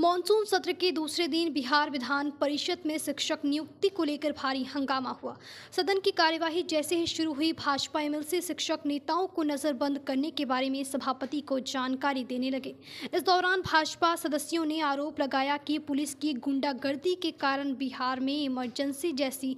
monsoon सत्र के दूसरे दिन बिहार विधान परिषद में शिक्षक नियुक्ति को लेकर भारी हंगामा हुआ सदन की कार्यवाही जैसे ही शुरू हुई भाजपा एमएलसी शिक्षक नेताओं को नज़रबंद करने के बारे में सभापति को जानकारी देने लगे इस दौरान भाजपा सदस्यों ने आरोप लगाया कि पुलिस की गुंडागर्दी के कारण बिहार में इमरजेंसी जैसी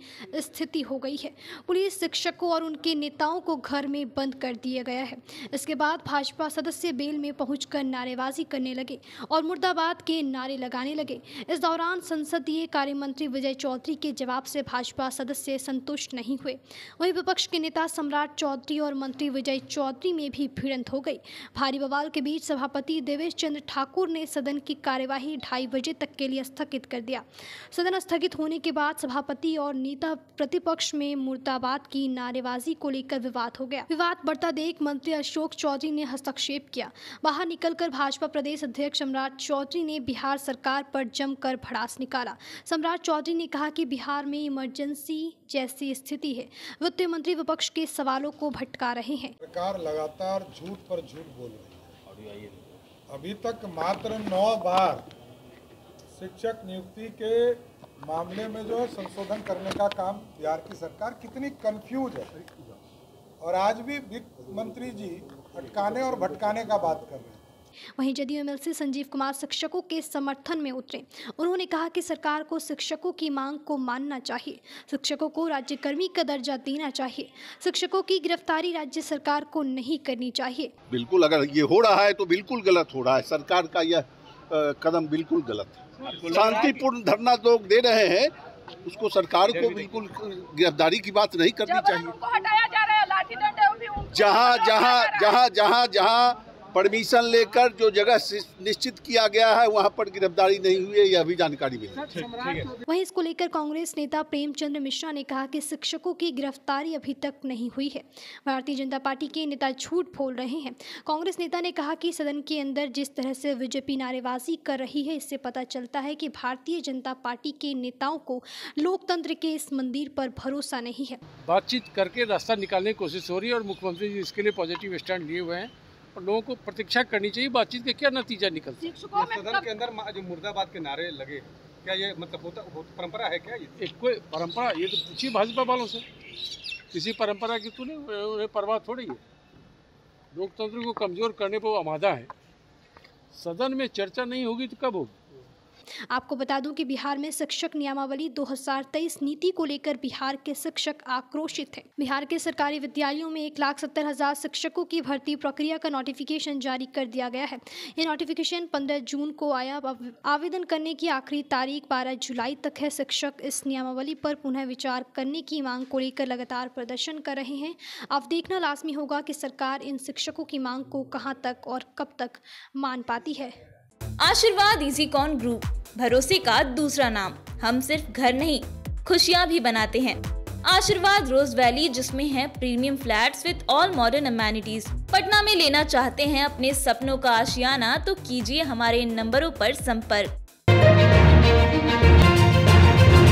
स्थिति हो गई है पुलिस शिक्षकों और उनके नेताओं को घर में बंद कर दिया गया है इसके बाद भाजपा सदस्य बेल में पहुंचकर नारेबाजी करने लगे और मुर्दाबाद के नारे लगाने लगे इस दौरान संसदीय कार्य मंत्री विजय चौधरी के जवाब से भाजपा सदस्य संतुष्ट नहीं हुए वहीं विपक्ष के नेता सम्राट चौधरी और मंत्री विजय चौधरी में भी भिड़ंत हो गई भारी बवाल के बीच सभापति देवेश चंद्र ठाकुर ने सदन की कार्यवाही ढाई बजे तक के लिए स्थगित कर दिया सदन स्थगित होने के बाद सभापति और नेता प्रतिपक्ष में मुर्दाबाद की नारेबाजी को लेकर विवाद हो गया विवाद बढ़ता देख मंत्री अशोक चौधरी ने हस्तक्षेप किया बाहर निकलकर भाजपा प्रदेश अध्यक्ष सम्राट चौधरी ने बिहार बिहार सरकार पर जमकर भड़ास निकाला सम्राट चौधरी ने कहा कि बिहार में इमरजेंसी जैसी स्थिति है वित्त मंत्री विपक्ष के सवालों को भटका रहे हैं सरकार लगातार झूठ पर झूठ बोल रही है अभी तक मात्र नौ बार शिक्षक नियुक्ति के मामले में जो है संशोधन करने का काम बिहार की सरकार कितनी कंफ्यूज है और आज भी वित्त मंत्री जी अटकाने और भटकाने का बात कर रहे हैं वहीं जदयू एमएलसी संजीव कुमार शिक्षकों के समर्थन में उतरे उन्होंने कहा कि सरकार को शिक्षकों की मांग को मानना चाहिए शिक्षकों को राज्य कर्मी का दर्जा देना चाहिए शिक्षकों की गिरफ्तारी राज्य सरकार को नहीं करनी चाहिए बिल्कुल अगर ये हो रहा है तो बिल्कुल गलत हो रहा है सरकार का यह कदम बिल्कुल गलत है शांतिपूर्ण धरना जो दे रहे हैं उसको सरकार को बिल्कुल गिरफ्तारी की बात नहीं करनी चाहिए जहाँ जहाँ जहाँ जहाँ जहाँ परमिशन लेकर जो जगह निश्चित किया गया है वहां पर गिरफ्तारी नहीं हुई है यह भी जानकारी मिली तो- वहीं इसको लेकर कांग्रेस नेता प्रेमचंद्र मिश्रा ने कहा कि शिक्षकों की गिरफ्तारी अभी तक नहीं हुई है भारतीय जनता पार्टी के नेता झूठ बोल रहे हैं कांग्रेस नेता ने कहा कि सदन के अंदर जिस तरह से बीजेपी नारेबाजी कर रही है इससे पता चलता है कि भारतीय जनता पार्टी के नेताओं को लोकतंत्र के इस मंदिर पर भरोसा नहीं है बातचीत करके रास्ता निकालने की कोशिश हो रही है और मुख्यमंत्री जी इसके लिए पॉजिटिव स्टैंड लिए हुए हैं लोगों को प्रतीक्षा करनी चाहिए बातचीत का क्या नतीजा निकल सदन के अंदर जो मुर्दाबाद के नारे लगे क्या ये मतलब होता परंपरा है क्या ये कोई परंपरा ये तो पूछिए भाजपा वालों से किसी परंपरा की तो नहीं परवाह थोड़ी है लोकतंत्र को कमज़ोर करने पर वो आमादा है सदन में चर्चा नहीं होगी तो कब होगी आपको बता दूं कि बिहार में शिक्षक नियमावली 2023 नीति को लेकर बिहार के शिक्षक आक्रोशित हैं बिहार के सरकारी विद्यालयों में एक लाख सत्तर हज़ार शिक्षकों की भर्ती प्रक्रिया का नोटिफिकेशन जारी कर दिया गया है ये नोटिफिकेशन पंद्रह जून को आया आवेदन करने की आखिरी तारीख बारह जुलाई तक है शिक्षक इस नियमावली पर पुनः विचार करने की मांग को लेकर लगातार प्रदर्शन कर रहे हैं अब देखना लाजमी होगा कि सरकार इन शिक्षकों की मांग को कहाँ तक और कब तक मान पाती है आशीर्वाद इजी कॉन ग्रुप भरोसे का दूसरा नाम हम सिर्फ घर नहीं खुशियाँ भी बनाते हैं आशीर्वाद रोज वैली जिसमें है premium flats with all modern amenities Patna में लेना चाहते हैं अपने सपनों का आशियाना तो कीजिए हमारे इन नंबरों पर संपर्क